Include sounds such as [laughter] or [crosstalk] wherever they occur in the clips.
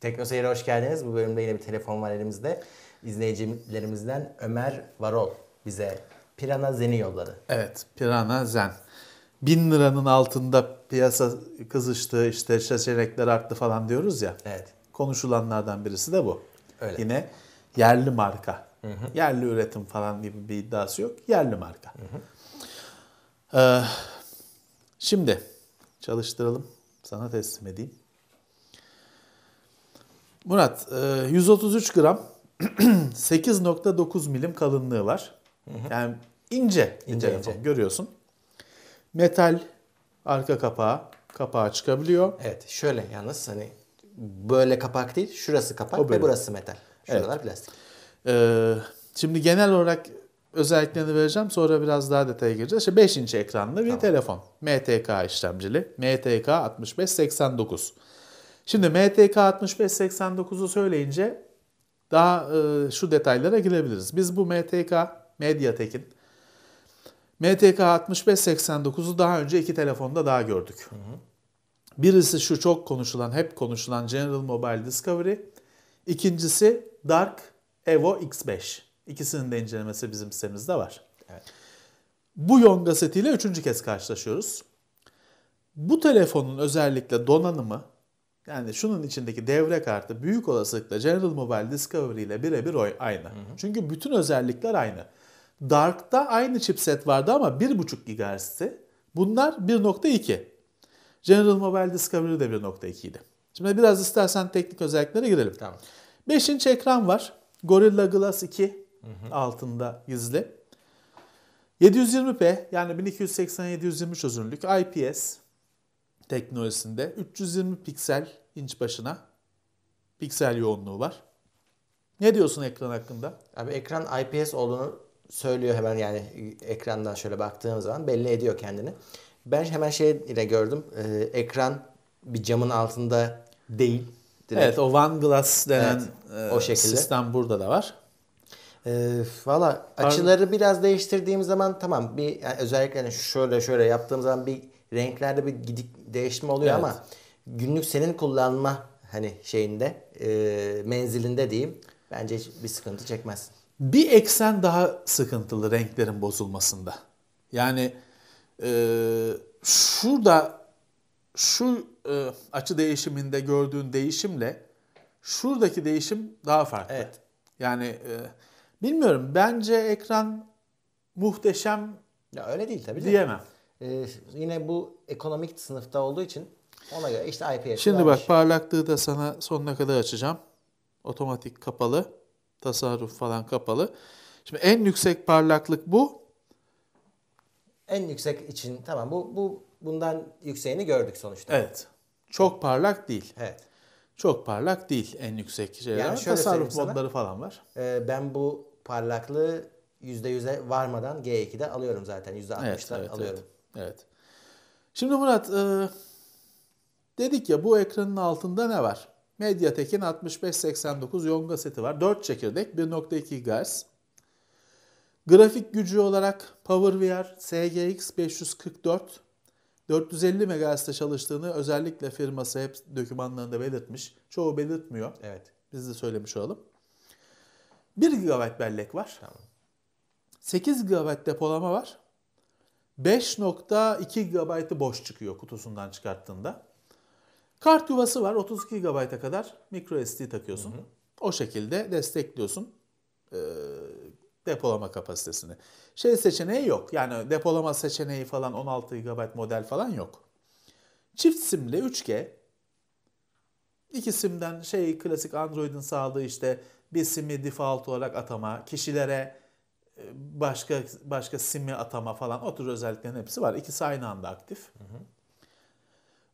Teknoseyir'e hoş geldiniz. Bu bölümde yine bir telefon var elimizde. İzleyicilerimizden Ömer Varol bize Pirana Zen'i yolladı. Evet, Pirana Zen. Bin liranın altında piyasa kızıştı, işte seçenekler arttı falan diyoruz ya. Evet. Konuşulanlardan birisi de bu. Öyle. Yine yerli marka. Hı hı. Yerli üretim falan gibi bir iddiası yok. Yerli marka. Hı hı. Ee, şimdi çalıştıralım. Sana teslim edeyim. Murat, 133 e, gram 8.9 [clears throat] milim kalınlığı var. Hı hı. Yani ince bir ince, telefon görüyorsun. Metal arka kapağı, kapağı çıkabiliyor. Evet, şöyle yalnız hani böyle kapak değil, şurası kapak o ve burası metal. Şuralar evet. plastik. Ee, şimdi genel olarak özelliklerini vereceğim. Sonra biraz daha detaya gireceğiz. İşte 5 inç ekranlı bir tamam. telefon. MTK işlemcili. MTK 6589. Şimdi MTK 6589'u söyleyince daha e, şu detaylara girebiliriz. Biz bu MTK, Mediatek'in MTK 6589'u daha önce iki telefonda daha gördük. Hı hı. Birisi şu çok konuşulan, hep konuşulan General Mobile Discovery. İkincisi Dark Evo X5. İkisinin de incelemesi bizim sitemizde var. Evet. Bu Yonga setiyle üçüncü kez karşılaşıyoruz. Bu telefonun özellikle donanımı yani şunun içindeki devre kartı büyük olasılıkla General Mobile Discovery ile birebir aynı. Hı hı. Çünkü bütün özellikler aynı. Dark'ta aynı chipset vardı ama 1.5 GHz'ti. Bunlar 1.2. General Mobile Discovery de 1.2 idi. Şimdi biraz istersen teknik özelliklere girelim. Tamam. 5 inç ekran var. Gorilla Glass 2 hı hı. altında gizli. 720p yani 1280-720 çözünürlük IPS teknolojisinde 320 piksel inç başına piksel yoğunluğu var. Ne diyorsun ekran hakkında? Abi ekran IPS olduğunu söylüyor hemen yani ekrandan şöyle baktığım zaman belli ediyor kendini. Ben hemen şey ile gördüm. Ee, ekran bir camın altında değil. Direkt. Evet o One Glass denen evet, o e, şekilde. sistem burada da var. Ee, Valla açıları biraz değiştirdiğim zaman tamam bir yani özellikle hani şöyle şöyle yaptığım zaman bir renklerde bir gidik değişme oluyor evet. ama günlük senin kullanma hani şeyinde e, menzilinde diyeyim bence bir sıkıntı çekmezsin. Bir eksen daha sıkıntılı renklerin bozulmasında. Yani e, şurada şu e, açı değişiminde gördüğün değişimle şuradaki değişim daha farklı. Evet. Yani e, bilmiyorum bence ekran muhteşem ya öyle değil tabii. Diyemem. De. Ee, yine bu ekonomik sınıfta olduğu için ona göre işte IPS. Şimdi varmış. bak parlaklığı da sana sonuna kadar açacağım. Otomatik kapalı. Tasarruf falan kapalı. Şimdi en yüksek parlaklık bu. En yüksek için tamam bu bu bundan yükseğini gördük sonuçta. Evet. Çok parlak değil. Evet. Çok parlak değil en yüksek şeyler. Yani şöyle Tasarruf modları falan var. E, ben bu parlaklığı %100'e varmadan G2'de alıyorum zaten. %60'da evet, evet, alıyorum. Evet. evet. Şimdi Murat e, Dedik ya bu ekranın altında ne var? Mediatek'in 6589 Yonga seti var. 4 çekirdek 1.2 GHz. Grafik gücü olarak PowerVR SGX 544 450 MHz'de çalıştığını özellikle firması hep dokümanlarında belirtmiş. Çoğu belirtmiyor. Evet. Biz de söylemiş olalım. 1 GB bellek var. Tamam. 8 GB depolama var. 5.2 GB'ı boş çıkıyor kutusundan çıkarttığında. Kart yuvası var 32 GB'a kadar micro SD takıyorsun. Hı hı. O şekilde destekliyorsun e, depolama kapasitesini. Şey seçeneği yok yani depolama seçeneği falan 16 GB model falan yok. Çift simli 3G iki simden şey klasik Android'in sağladığı işte bir simi default olarak atama, kişilere e, başka başka simi atama falan o tür özelliklerin hepsi var. İkisi aynı anda aktif. Hı hı.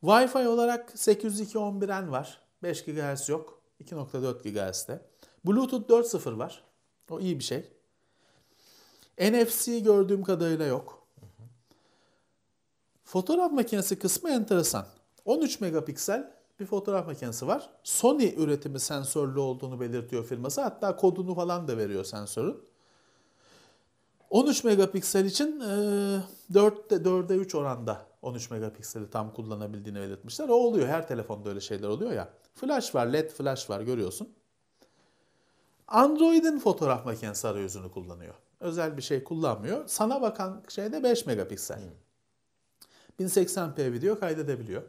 Wi-Fi olarak 802.11n var. 5 GHz yok. 2.4 GHz'de. Bluetooth 4.0 var. O iyi bir şey. NFC gördüğüm kadarıyla yok. Fotoğraf makinesi kısmı enteresan. 13 megapiksel bir fotoğraf makinesi var. Sony üretimi sensörlü olduğunu belirtiyor firması. Hatta kodunu falan da veriyor sensörün. 13 megapiksel için 4'te 4'e 3 oranda 13 megapikseli tam kullanabildiğini belirtmişler. O oluyor. Her telefonda öyle şeyler oluyor ya. Flash var, led flash var görüyorsun. Android'in fotoğraf makinesi arayüzünü kullanıyor. Özel bir şey kullanmıyor. Sana bakan şey de 5 megapiksel. Hmm. 1080p video kaydedebiliyor.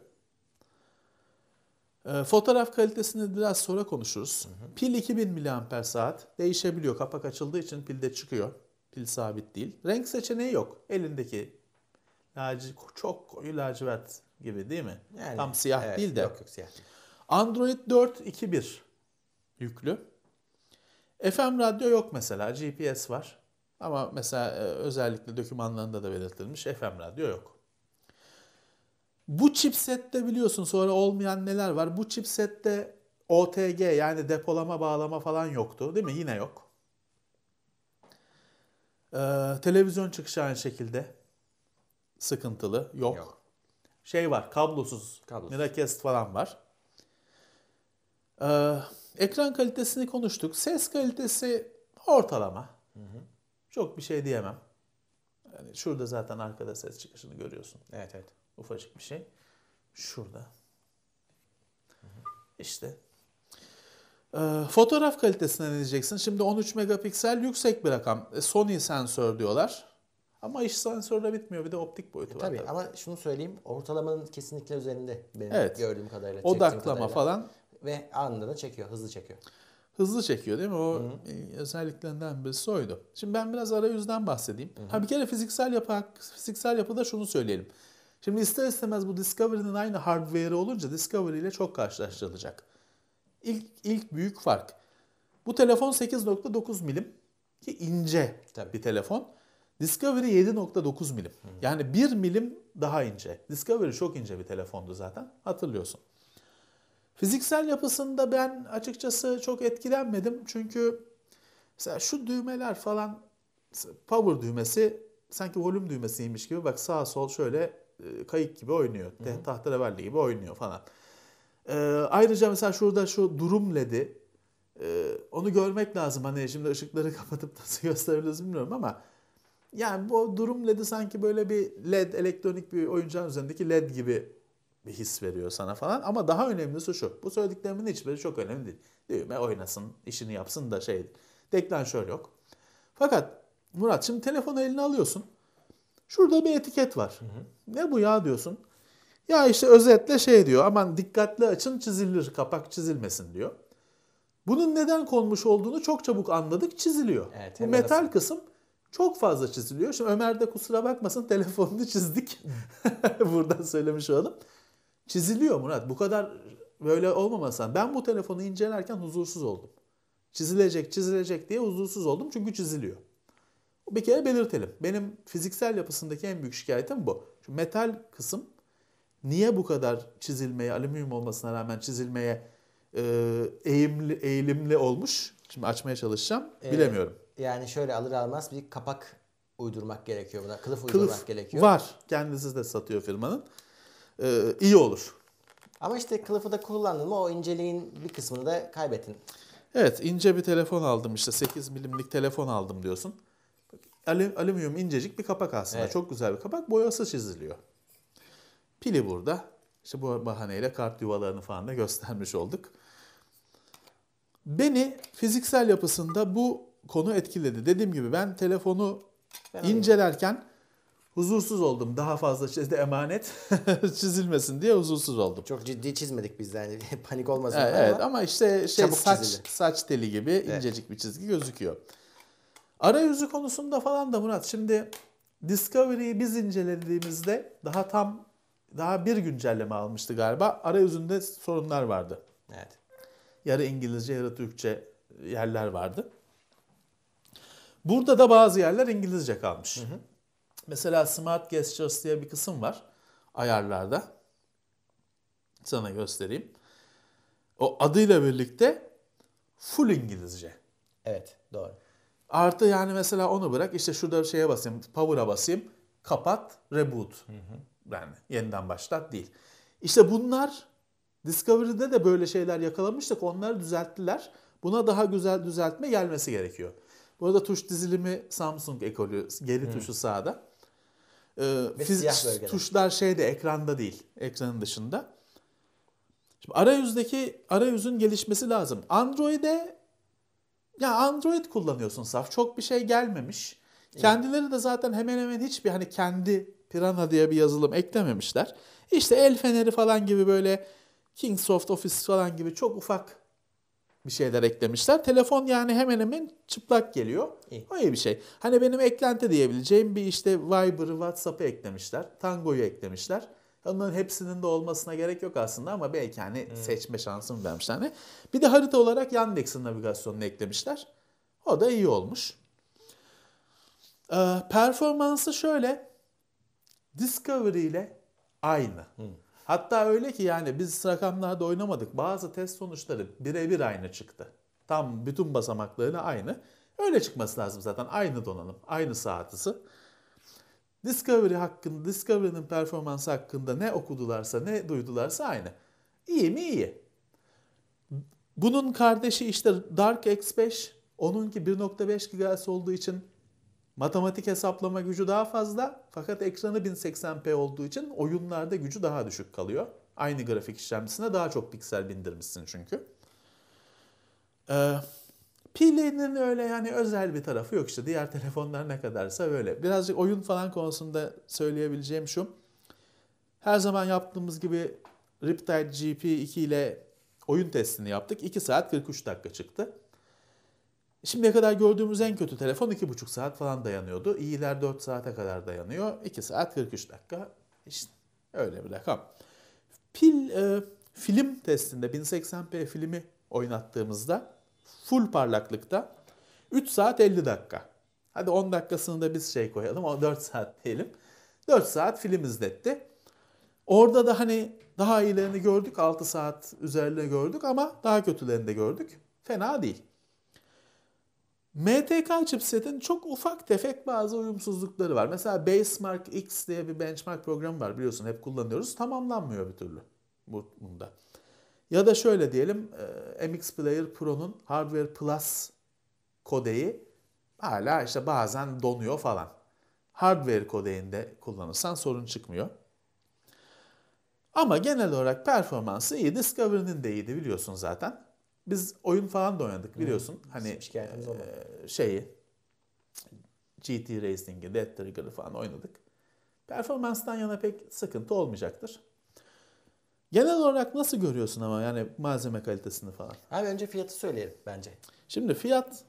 E, fotoğraf kalitesini biraz sonra konuşuruz. Hı Pil 2000 mAh saat değişebiliyor. Kapak açıldığı için pil de çıkıyor. Pil sabit değil. Renk seçeneği yok. Elindeki laci, çok koyu lacivert gibi değil mi? Yani, Tam siyah evet, değil de. Yok yok siyah Android 4.2.1 yüklü. FM radyo yok mesela. GPS var. Ama mesela e, özellikle dokümanlarında da belirtilmiş FM radyo yok. Bu chipsette biliyorsun sonra olmayan neler var. Bu chipsette OTG yani depolama bağlama falan yoktu değil mi? Yine yok. Ee, televizyon çıkışı aynı şekilde sıkıntılı yok. yok. Şey var kablosuz, kablosuz. Miracast falan var. Ee, ekran kalitesini konuştuk. Ses kalitesi ortalama. Hı hı. Çok bir şey diyemem. Yani şurada zaten arkada ses çıkışını görüyorsun. Evet evet. Ufacık bir şey. Şurada. Hı hı. İşte. Ee, fotoğraf kalitesine ne diyeceksin? Şimdi 13 megapiksel yüksek bir rakam. E, Sony sensör diyorlar. Ama iş sensörle bitmiyor. Bir de optik boyutu e, tabii, var. Tabii ama şunu söyleyeyim. Ortalamanın kesinlikle üzerinde benim evet. gördüğüm kadarıyla. Odaklama kadarıyla. falan. Ve anında da çekiyor. Hızlı çekiyor. Hızlı çekiyor değil mi? O Hı-hı. E, özelliklerinden birisi soydu. Şimdi ben biraz arayüzden bahsedeyim. Hı-hı. Ha bir kere fiziksel yapı fiziksel yapıda şunu söyleyelim. Şimdi ister istemez bu Discovery'nin aynı hardware'ı olunca Discovery ile çok karşılaştırılacak. İlk ilk büyük fark. Bu telefon 8.9 milim ki ince Tabii. bir telefon. Discovery 7.9 milim. Yani 1 milim daha ince. Discovery çok ince bir telefondu zaten hatırlıyorsun. Fiziksel yapısında ben açıkçası çok etkilenmedim. Çünkü mesela şu düğmeler falan power düğmesi sanki volüm düğmesiymiş gibi bak sağ sol şöyle e, kayık gibi oynuyor. Tahterevalli gibi oynuyor falan. Ee, ayrıca mesela şurada şu durum ledi. Ee, onu görmek lazım. Hani şimdi ışıkları [laughs] kapatıp nasıl gösterebiliriz bilmiyorum ama yani bu durum LED'i sanki böyle bir LED, elektronik bir oyuncağın üzerindeki LED gibi bir his veriyor sana falan. Ama daha önemlisi şu. Bu söylediklerimin hiçbiri çok önemli değil. Düğme oynasın, işini yapsın da şey. Deklanşör yok. Fakat Murat şimdi telefonu eline alıyorsun. Şurada bir etiket var. Hı hı. Ne bu ya diyorsun. Ya işte özetle şey diyor. Aman dikkatli açın çizilir. Kapak çizilmesin diyor. Bunun neden konmuş olduğunu çok çabuk anladık. Çiziliyor. Evet, bu metal nasıl? kısım çok fazla çiziliyor. Şimdi Ömer de kusura bakmasın telefonunu çizdik. [laughs] Buradan söylemiş olalım. Çiziliyor Murat. Bu kadar böyle olmamasan. Ben bu telefonu incelerken huzursuz oldum. Çizilecek çizilecek diye huzursuz oldum çünkü çiziliyor. Bir kere belirtelim. Benim fiziksel yapısındaki en büyük şikayetim bu. Şu metal kısım niye bu kadar çizilmeye, alüminyum olmasına rağmen çizilmeye e, eğimli, eğilimli olmuş? Şimdi açmaya çalışacağım. Ee, Bilemiyorum yani şöyle alır almaz bir kapak uydurmak gerekiyor buna. Kılıf, Kılıf uydurmak gerekiyor. Var. Kendisi de satıyor firmanın. Ee, iyi olur. Ama işte kılıfı da kullandın mı o inceliğin bir kısmını da kaybettin. Evet ince bir telefon aldım işte 8 milimlik telefon aldım diyorsun. Alü, alüminyum incecik bir kapak aslında. Evet. Çok güzel bir kapak. Boyası çiziliyor. Pili burada. İşte bu bahaneyle kart yuvalarını falan da göstermiş olduk. Beni fiziksel yapısında bu konu etkiledi. Dediğim gibi ben telefonu ben incelerken huzursuz oldum. Daha fazla çizdi emanet [laughs] çizilmesin diye huzursuz oldum. Çok ciddi çizmedik biz yani [laughs] panik olmasın. Evet, evet ama işte şey saç çizildi. saç teli gibi evet. incecik bir çizgi gözüküyor. Arayüzü konusunda falan da Murat şimdi Discovery'yi biz incelediğimizde daha tam daha bir güncelleme almıştı galiba. Arayüzünde sorunlar vardı. Evet. Yarı İngilizce, yarı Türkçe yerler vardı. Burada da bazı yerler İngilizce kalmış. Hı hı. Mesela Smart Gestures diye bir kısım var ayarlarda. Sana göstereyim. O adıyla birlikte full İngilizce. Evet doğru. Artı yani mesela onu bırak işte şurada bir şeye basayım power'a basayım kapat reboot. Hı hı. Yani yeniden başlat değil. İşte bunlar Discovery'de de böyle şeyler yakalamıştık onları düzelttiler. Buna daha güzel düzeltme gelmesi gerekiyor. Bu arada tuş dizilimi Samsung ekolü. Geri hmm. tuşu sağda. Ee, fiz- tuşlar şeyde ekranda değil. Ekranın dışında. Şimdi arayüzdeki arayüzün gelişmesi lazım. Android'e ya Android kullanıyorsun saf. Çok bir şey gelmemiş. Kendileri de zaten hemen hemen hiçbir hani kendi Pirana diye bir yazılım eklememişler. İşte el feneri falan gibi böyle Kingsoft Office falan gibi çok ufak bir şeyler eklemişler. Telefon yani hemen hemen çıplak geliyor. İyi. Öyle bir şey. Hani benim eklenti diyebileceğim bir işte Viber'ı, WhatsApp'ı eklemişler. Tango'yu eklemişler. Onların hepsinin de olmasına gerek yok aslında ama belki hani hmm. seçme şansım vermiş Hani bir de harita olarak Yandex'in navigasyonunu eklemişler. O da iyi olmuş. Ee, performansı şöyle. Discovery ile aynı. Hmm. Hatta öyle ki yani biz rakamlarda oynamadık. Bazı test sonuçları birebir aynı çıktı. Tam bütün basamaklarıyla aynı. Öyle çıkması lazım zaten. Aynı donanım, aynı saatisi. Discovery hakkında, Discovery'nin performansı hakkında ne okudularsa, ne duydularsa aynı. İyi mi iyi. Bunun kardeşi işte Dark X5, onunki 1.5 GHz olduğu için Matematik hesaplama gücü daha fazla fakat ekranı 1080p olduğu için oyunlarda gücü daha düşük kalıyor. Aynı grafik işlemcisine daha çok piksel bindirmişsin çünkü. Ee, Pile'nin öyle yani özel bir tarafı yok işte. Diğer telefonlar ne kadarsa öyle. Birazcık oyun falan konusunda söyleyebileceğim şu. Her zaman yaptığımız gibi Riptide GP2 ile oyun testini yaptık. 2 saat 43 dakika çıktı. Şimdiye kadar gördüğümüz en kötü telefon 2,5 saat falan dayanıyordu. İyiler 4 saate kadar dayanıyor. 2 saat 43 dakika. İşte öyle bir rakam. Pil e, film testinde 1080p filmi oynattığımızda full parlaklıkta 3 saat 50 dakika. Hadi 10 dakikasını da biz şey koyalım. O 4 saat diyelim. 4 saat film izletti. Orada da hani daha iyilerini gördük. 6 saat üzerine gördük ama daha kötülerini de gördük. Fena değil. MTK chipsetin çok ufak tefek bazı uyumsuzlukları var. Mesela Basemark X diye bir benchmark programı var biliyorsun hep kullanıyoruz. Tamamlanmıyor bir türlü bunda. Ya da şöyle diyelim e, MX Player Pro'nun Hardware Plus kodeyi hala işte bazen donuyor falan. Hardware kodeğinde kullanırsan sorun çıkmıyor. Ama genel olarak performansı iyi. Discovery'nin de iyiydi biliyorsun zaten. Biz oyun falan da oynadık biliyorsun. Hmm. Hani e, şeyi GT Racing'i, Dead Trigger'ı falan oynadık. Performanstan yana pek sıkıntı olmayacaktır. Genel olarak nasıl görüyorsun ama yani malzeme kalitesini falan? Abi önce fiyatı söyleyelim bence. Şimdi fiyat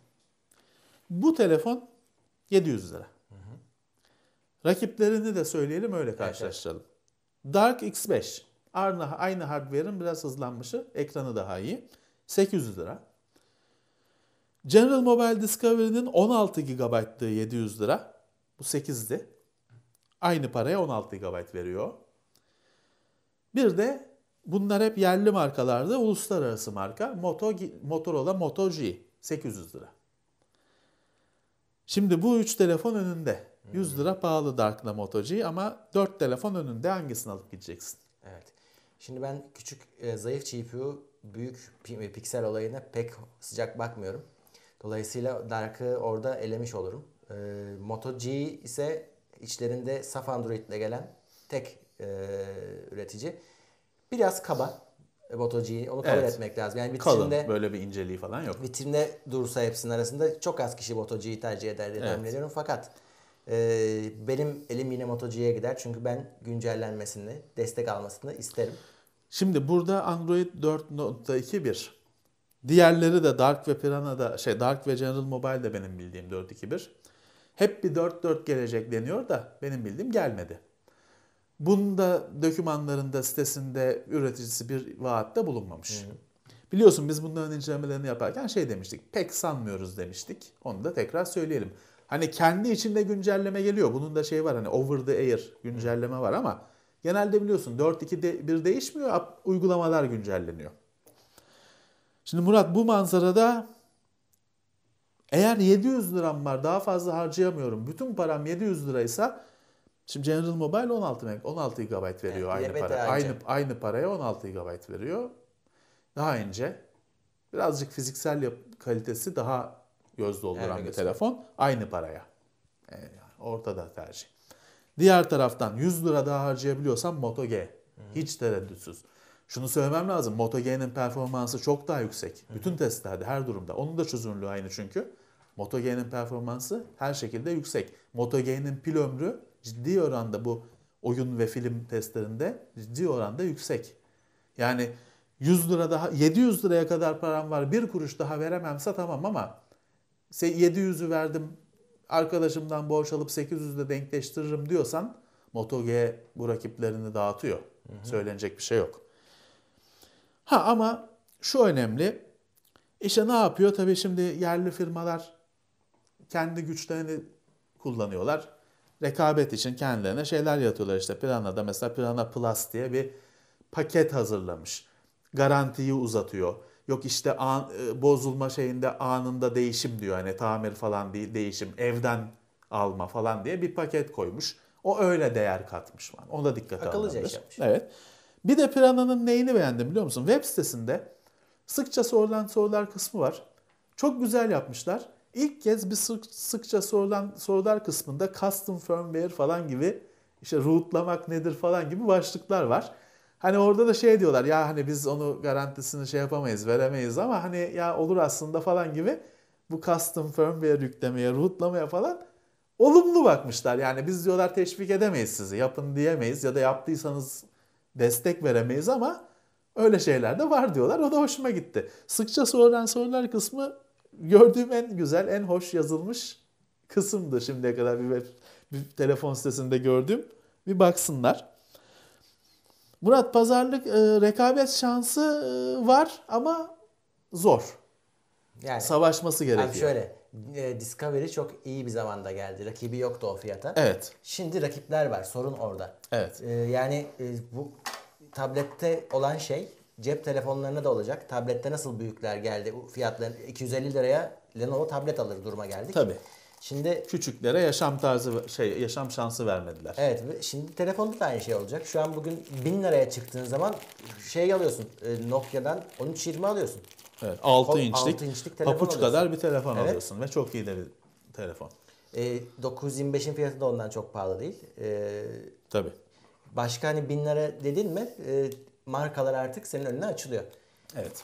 bu telefon 700 lira. Hı hı. Rakiplerini de söyleyelim öyle karşılaştıralım. Evet, evet. Dark X5 aynı, aynı hardware'ın biraz hızlanmışı ekranı daha iyi. 800 lira. General Mobile Discovery'nin 16 GB'lığı 700 lira. Bu 8'di. Aynı paraya 16 GB veriyor. Bir de bunlar hep yerli markalarda uluslararası marka. Moto, Motorola Moto G 800 lira. Şimdi bu 3 telefon önünde. 100 lira pahalı Dark'la Moto G ama 4 telefon önünde hangisini alıp gideceksin? Evet. Şimdi ben küçük e, zayıf GPU büyük piksel olayına pek sıcak bakmıyorum. Dolayısıyla Dark'ı orada elemiş olurum. E, Moto G ise içlerinde saf Android ile gelen tek e, üretici. Biraz kaba e, Moto G'yi. Onu kabul evet. etmek lazım. Yani vitrinde, Kalın, böyle bir inceliği falan yok. Vitrinde dursa hepsinin arasında çok az kişi Moto G'yi tercih eder diye evet. ediyorum. Fakat e, benim elim yine Moto G'ye gider. Çünkü ben güncellenmesini, destek almasını isterim. Şimdi burada Android 4.2.1 diğerleri de Dark ve da, şey Dark ve General Mobile de benim bildiğim 4.2.1 hep bir 4.4 gelecek deniyor da benim bildiğim gelmedi. Bunun da dokümanlarında sitesinde üreticisi bir vaatte bulunmamış. Hı. Biliyorsun biz bunların incelemelerini yaparken şey demiştik. Pek sanmıyoruz demiştik. Onu da tekrar söyleyelim. Hani kendi içinde güncelleme geliyor. Bunun da şey var hani over the air güncelleme var ama Genelde biliyorsun 4 2 bir değişmiyor, uygulamalar güncelleniyor. Şimdi Murat bu manzarada eğer 700 liram var daha fazla harcayamıyorum. Bütün param 700 liraysa şimdi General Mobile 16 16 GB veriyor yani, aynı para. Aynı aynı paraya 16 GB veriyor. Daha ince. Birazcık fiziksel yap kalitesi daha göz dolduran yani bir telefon aynı paraya. Ee, yani ortada tercih. Diğer taraftan 100 lira daha harcayabiliyorsan Moto G. Hiç tereddütsüz. Şunu söylemem lazım. Moto G'nin performansı çok daha yüksek. Bütün testlerde her durumda. Onun da çözünürlüğü aynı çünkü. Moto G'nin performansı her şekilde yüksek. Moto G'nin pil ömrü ciddi oranda bu oyun ve film testlerinde ciddi oranda yüksek. Yani 100 lira daha 700 liraya kadar param var. Bir kuruş daha veremem satamam ama 700'ü verdim arkadaşımdan borç alıp 800'le denkleştiririm diyorsan MotoG bu rakiplerini dağıtıyor. Hı hı. Söylenecek bir şey yok. Ha ama şu önemli. İşte ne yapıyor? Tabii şimdi yerli firmalar kendi güçlerini kullanıyorlar. Rekabet için kendilerine şeyler yatıyorlar işte. Pirana'da mesela Pirana Plus diye bir paket hazırlamış. Garantiyi uzatıyor. Yok işte an, e, bozulma şeyinde anında değişim diyor. Hani tamir falan değil değişim evden alma falan diye bir paket koymuş. O öyle değer katmış bana. Ona dikkat alınabilir. Akıllıca iş yapmış. Evet. Bir de Prana'nın neyini beğendim biliyor musun? Web sitesinde sıkça sorulan sorular kısmı var. Çok güzel yapmışlar. İlk kez bir sık, sıkça sorulan sorular kısmında custom firmware falan gibi işte rootlamak nedir falan gibi başlıklar var. Hani orada da şey diyorlar ya hani biz onu garantisini şey yapamayız veremeyiz ama hani ya olur aslında falan gibi bu custom firmware yüklemeye, rootlamaya falan olumlu bakmışlar. Yani biz diyorlar teşvik edemeyiz sizi yapın diyemeyiz ya da yaptıysanız destek veremeyiz ama öyle şeyler de var diyorlar. O da hoşuma gitti. Sıkça sorulan sorular kısmı gördüğüm en güzel, en hoş yazılmış kısımdı şimdiye kadar bir, web, bir telefon sitesinde gördüğüm. Bir baksınlar. Murat Pazarlık e, rekabet şansı e, var ama zor. Yani savaşması gerekiyor. Abi şöyle e, Discovery çok iyi bir zamanda geldi. Rakibi yoktu o fiyata. Evet. Şimdi rakipler var. Sorun orada. Evet. E, yani e, bu tablette olan şey cep telefonlarına da olacak. Tablette nasıl büyükler geldi? Bu fiyatların 250 liraya Lenovo tablet alır duruma geldik. Tabii. Şimdi küçüklere yaşam tarzı şey yaşam şansı vermediler. Evet şimdi telefonda da aynı şey olacak. Şu an bugün 1000 liraya çıktığın zaman şey alıyorsun. E, Nokia'dan 1320 alıyorsun. Evet 6 Kol, inçlik, 6 inçlik papuç alıyorsun. kadar bir telefon evet. alıyorsun ve çok iyi de bir telefon. E, 925'in fiyatı da ondan çok pahalı değil. E, Tabii. Başka hani 1000 lira dedin mi e, markalar artık senin önüne açılıyor. Evet.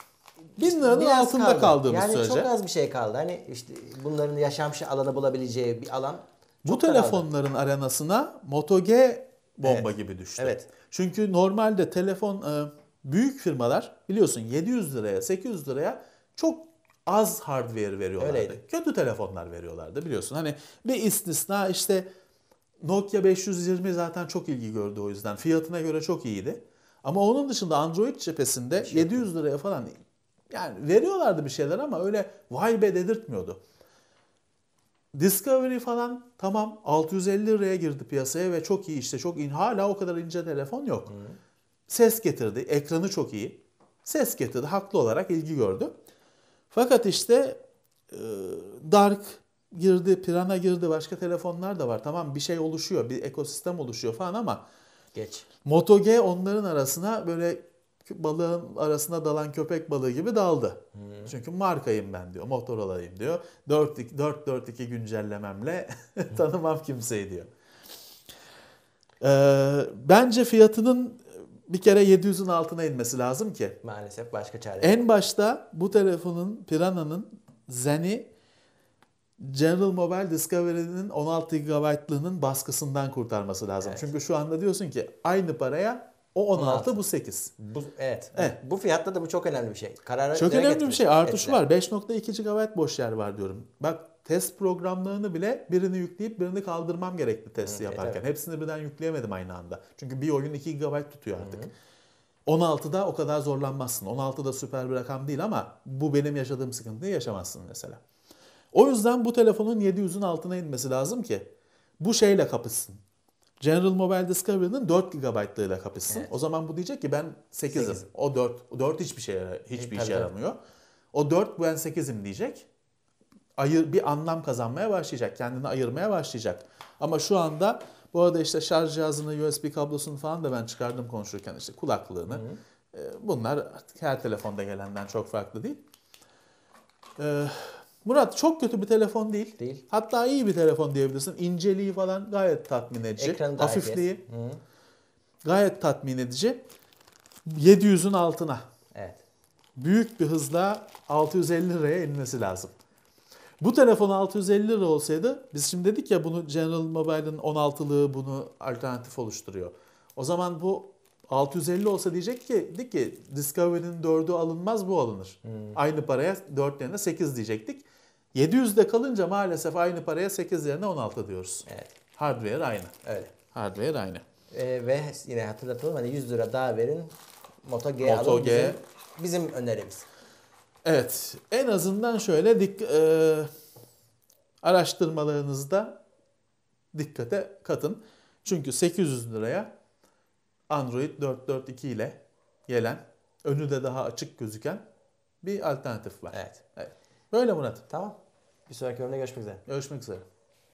1000 liranın Biraz altında kaldı. kaldığımız yani sürece. Yani çok az bir şey kaldı. Hani işte bunların yaşam alanı bulabileceği bir alan. Bu telefonların kaldı. arenasına Moto G bomba evet. gibi düştü. Evet. Çünkü normalde telefon e, büyük firmalar biliyorsun 700 liraya 800 liraya çok az hardware veriyorlardı. Öyleydi. Kötü telefonlar veriyorlardı biliyorsun. Hani bir istisna işte Nokia 520 zaten çok ilgi gördü o yüzden. Fiyatına göre çok iyiydi. Ama onun dışında Android cephesinde 700 liraya falan yani veriyorlardı bir şeyler ama öyle vay be dedirtmiyordu. Discovery falan tamam 650 liraya girdi piyasaya ve çok iyi işte çok in hala o kadar ince telefon yok. Hı. Ses getirdi, ekranı çok iyi. Ses getirdi, haklı olarak ilgi gördü. Fakat işte e, Dark girdi, Pirana girdi, başka telefonlar da var. Tamam bir şey oluşuyor, bir ekosistem oluşuyor falan ama geç. Moto G onların arasına böyle balığın arasına dalan köpek balığı gibi daldı. Hmm. Çünkü markayım ben diyor. Motorolayım diyor. 4-4-2 güncellememle [laughs] tanımam kimseyi diyor. Ee, bence fiyatının bir kere 700'ün altına inmesi lazım ki. Maalesef başka çare. En başta bu telefonun Piranha'nın Zen'i General Mobile Discovery'nin 16 GB'lığının baskısından kurtarması lazım. Evet. Çünkü şu anda diyorsun ki aynı paraya o 16, 16. bu 8. Bu, evet. evet. Bu fiyatta da bu çok önemli bir şey. Karara çok önemli bir şey. Artışı var. 5.2 GB boş yer var diyorum. Bak test programlarını bile birini yükleyip birini kaldırmam gerekti testi Hı, yaparken. evet. Hepsini birden yükleyemedim aynı anda. Çünkü bir oyun 2 GB tutuyor artık. Hı. 16'da o kadar zorlanmazsın. 16'da süper bir rakam değil ama bu benim yaşadığım sıkıntıyı yaşamazsın mesela. O yüzden bu telefonun 700'ün altına inmesi lazım ki bu şeyle kapışsın. General Mobile Discovery'nin 4 GB'lığıyla kapışsın. Evet. O zaman bu diyecek ki ben 8'im. 8. O 4. O 4 hiçbir şey e, hiçbir e, işe yaramıyor. O 4 ben 8'im diyecek. Ayır bir anlam kazanmaya başlayacak. Kendini ayırmaya başlayacak. Ama şu anda bu arada işte şarj cihazını, USB kablosunu falan da ben çıkardım konuşurken işte kulaklığını. hı. Ee, bunlar artık her telefonda gelenden çok farklı değil. Ee, Murat çok kötü bir telefon değil. Değil. Hatta iyi bir telefon diyebilirsin. İnceliği falan gayet tatmin edici. Ekranı da Hafifliği. Gayet tatmin edici. 700'ün altına. Evet. Büyük bir hızla 650 liraya inmesi lazım. Bu telefon 650 lira olsaydı biz şimdi dedik ya bunu General Mobile'ın 16'lığı bunu alternatif oluşturuyor. O zaman bu 650 olsa diyecek ki dik ki Discovery'nin 4'ü alınmaz bu alınır. Hmm. Aynı paraya 4 yerine 8 diyecektik. 700'de kalınca maalesef aynı paraya 8 yerine 16 diyoruz. Evet. Hardware aynı. Öyle. Hardware aynı. Ee, ve yine hatırlatalım hani 100 lira daha verin Moto G Moto alın G. Bizim, bizim önerimiz. Evet en azından şöyle dik, e, araştırmalarınızda dikkate katın. Çünkü 800 liraya Android 4.4.2 ile gelen önü de daha açık gözüken bir alternatif var. Evet. evet. Böyle Murat. Tamam. isso é Bir sonraki örneğe görüşmek üzere. Görüşmek quiser.